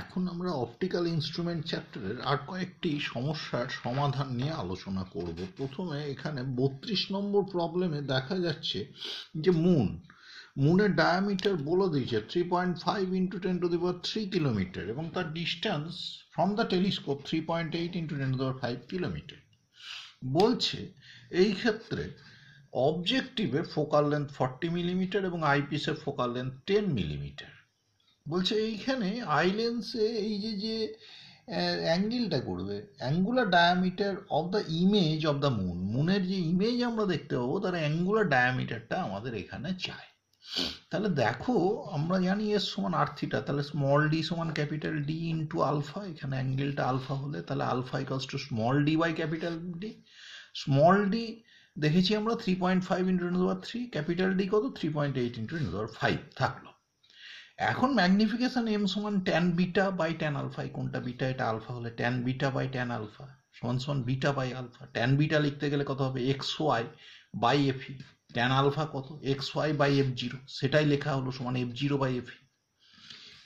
এখন আমরা optical instrument চ্যাপ্টারের আর কয়েকটি সমস্যার সমাধান নিয়ে আলোচনা করব প্রথমে এখানে বত্রিশ নম্বর প্রবলেমে দেখা যাচ্ছে যে মুন মুনের ডায়ামিটার বলে দিয়েছে three point five into ten to the power three kilometre এবং তার distance from the telescope three point eight into ten to the power five kilometre বলছে এই ক্ষেত্রে অবজেক্টিভের ফোকাল লেন্থ ফর্টি মিলিমিটার এবং আইপিসের ফোকাল লেন্থ টেন মিলিমিটার বলছে এইখানে আই এই যে যে অ্যাঙ্গেলটা করবে angular diameter of the image of the moon মুনের যে ইমেজ আমরা দেখতে পাবো তার অ্যাঙ্গুলার ডায়ামিটারটা আমাদের এখানে চাই তাহলে দেখো আমরা জানি এস সমান আর্থিটা তাহলে স্মল ডি সমান ক্যাপিটাল ডি ইন্টু আলফা এখানে অ্যাঙ্গেলটা আলফা হলে তাহলে alpha equals to small D by capital D small D দেখেছি আমরা three point five into ten three capital D কত three point eight into ten five থাকলো এখন ম্যাগনিফিকেশন এম সমান tan beta by tan alpha কোনটা beta এটা alpha হলে tan beta by tan alpha সমান সমান beta by alpha tan beta লিখতে গেলে কত হবে X Y by F E tan alpha কত X Y by F zero সেটাই লেখা হলো সমান F zero by F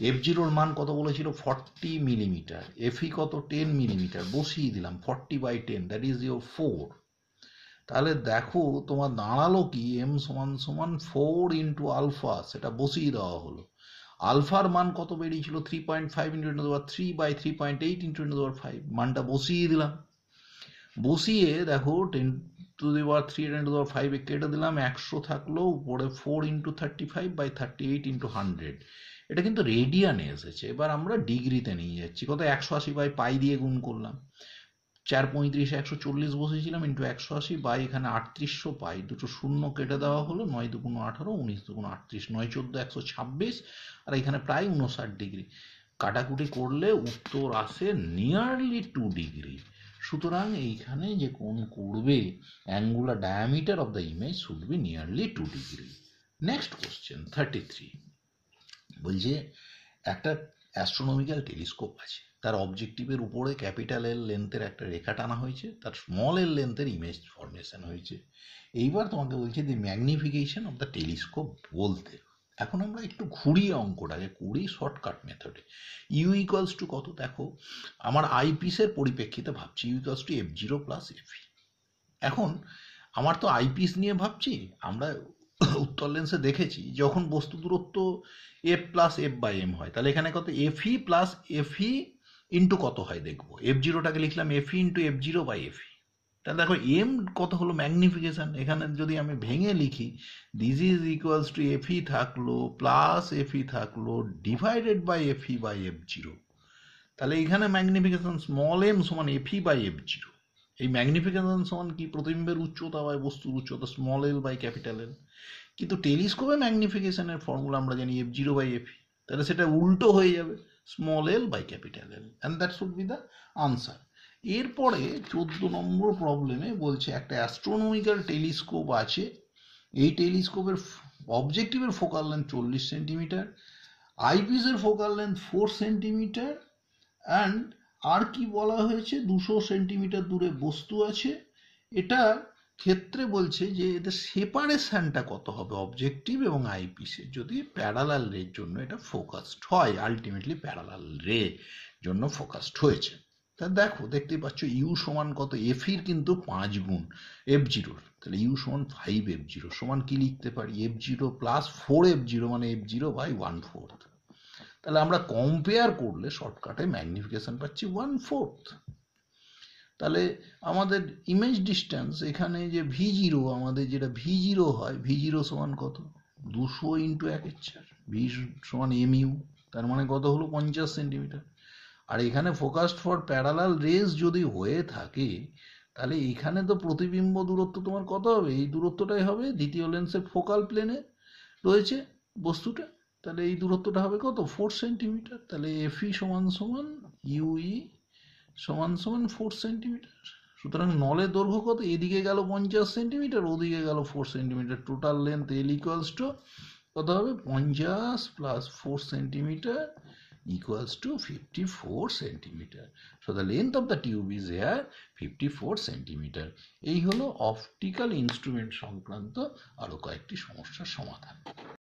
F জিরোর মান কত বলেছিল ফর্টি মিলিমিটার এফি কত টেন মিলিমিটার বসিয়ে দিলাম forty by ten that is your four তাহলে দেখো তোমার দাঁড়ালো কি এম সমান সমান ফোর ইন্টু আলফা সেটা বসিয়ে দেওয়া হলো আলফার মান কত বেরিয়েছিল three point five into ten power three by three point eight into ten power five মানটা বসিয়ে দিলাম বসিয়ে দেখো ten to the power three ten to ফাইভে কেটে দিলাম একশো থাকলো উপরে four into thirty five by thirty eight into hundred এটা কিন্তু রেডিয়ানে এসেছে এবার আমরা ডিগ্রিতে নিয়ে যাচ্ছি কত একশো আশি বাই পাই দিয়ে গুণ করলাম চার পঁয়ত্রিশ একশো চল্লিশ বসেছিলাম ইন্টু একশো আশি বাই এখানে আটত্রিশশো পাই দুটো শূন্য কেটে দেওয়া হলো নয় দুগুণ আঠারো উনিশ দুগুণ আটত্রিশ নয় চোদ্দো একশো ছাব্বিশ আর এখানে প্রায় উনষাট ডিগ্রি কাটাকুটি করলে উত্তর আসে নিয়ারলি টু ডিগ্রি সুতরাং এইখানে যে কোন করবে angular diameter of the image should be nearly two degree next question thirty three বলছে একটা অ্যাস্ট্রোনমিক্যাল টেলিস্কোপ আছে তার অবজেক্টিভের উপরে ক্যাপিটাল এর লেন্থের একটা রেখা টানা হয়েছে তার স্মল এর লেন্থের ইমেজ ফর্মেশন হয়েছে এইবার তোমাকে বলছে the magnification of the telescope বলতে এখন আমরা একটু ঘুরিয়ে অঙ্কটাকে ঘুরি শর্টকাট মেথডে ইউ ইকুয়ালস টু কত দেখো আমার আইপিসের পরিপ্রেক্ষিতে ভাবছি U equals to F zero plus F এখন আমার তো আইপিস নিয়ে ভাবছি আমরা উত্তর লেন্সে দেখেছি যখন বস্তু দূরত্ব F plus F by M হয় তাহলে এখানে কত F E plus F E into কত হয় দেখবো এফ জিরোটাকে লিখলাম F E into F zero by F E তাহলে দেখো এম কত হলো ম্যাগনিফিকেশান এখানে যদি আমি ভেঙে লিখি this is equals to F E থাকলো প্লাস এফ ই থাকলো divided by F E by F zero তাহলে এখানে ম্যাগনিফিকেশান স্মল এম সমান F E by F zero এই ম্যাগনিফিকেশন সমান কি প্রতিবিম্বের উচ্চতা বা বস্তুর উচ্চতা small L by capital L কিন্তু টেলিস্কোপে ম্যাগনিফিকেশনের ফর্মুলা আমরা জানি এফ জিরো বাই এফ তাহলে সেটা উল্টো হয়ে যাবে small L by capital L and that should be the answer এরপরে চোদ্দ নম্বর প্রবলেমে বলছে একটা অ্যাস্ট্রোনমিক্যাল টেলিস্কোপ আছে এই টেলিস্কোপের অবজেক্টিভের ফোকাল লেন্থ চল্লিশ সেন্টিমিটার আইপিসের focal length four centimetre and আর কি বলা হয়েছে দুশো সেন্টিমিটার দূরে বস্তু আছে এটা ক্ষেত্রে বলছে যে এদের সেপারেশনটা কত হবে অবজেক্টিভ এবং আইপিসের যদি প্যারালাল রের জন্য এটা ফোকাসড হয় আলটিমেটলি প্যারালাল রে জন্য ফোকাসড হয়েছে তা দেখো দেখতে পাচ্ছ ইউ সমান কত এফির কিন্তু পাঁচ গুণ এফ জিরোর তাহলে ইউ সমান ফাইভ এফ জিরো সমান কি লিখতে পারি F zero plus four F zero মানে F zero by one fourth তাহলে আমরা কম্পেয়ার করলে শর্টকাটে ম্যাগনিফিকেশান পাচ্ছি ওয়ান ফোর্থ তাহলে আমাদের ইমেজ ডিস্ট্যান্স এখানে যে ভি জিরো আমাদের যেটা ভি জিরো হয় ভি জিরো সমান কত দুশো ইন্টু এক চার ভি সমান এম ইউ তার মানে কত হলো পঞ্চাশ সেন্টিমিটার আর এখানে ফোকাসড ফর প্যারালাল রেস যদি হয়ে থাকে তাহলে এখানে তো প্রতিবিম্ব দূরত্ব তোমার কত হবে এই দূরত্বটাই হবে দ্বিতীয় লেন্সের ফোকাল প্লেনে রয়েছে বস্তুটা তাহলে এই দূরত্বটা হবে কত ফোর সেন্টিমিটার তাহলে ই সমান সমান ইউই e সমান সমান ফোর সেন্টিমিটার সুতরাং নলের দৈর্ঘ্য কত এদিকে গেল পঞ্চাশ সেন্টিমিটার ওদিকে গেল four centimetre total length L equals to কত হবে পঞ্চাশ plus four centimetre equals fifty four centimetre so the length of the tube is is fifty four centimetre এই হলো অপটিক্যাল ইনস্ট্রুমেন্ট সংক্রান্ত আরও কয়েকটি সমস্যার সমাধান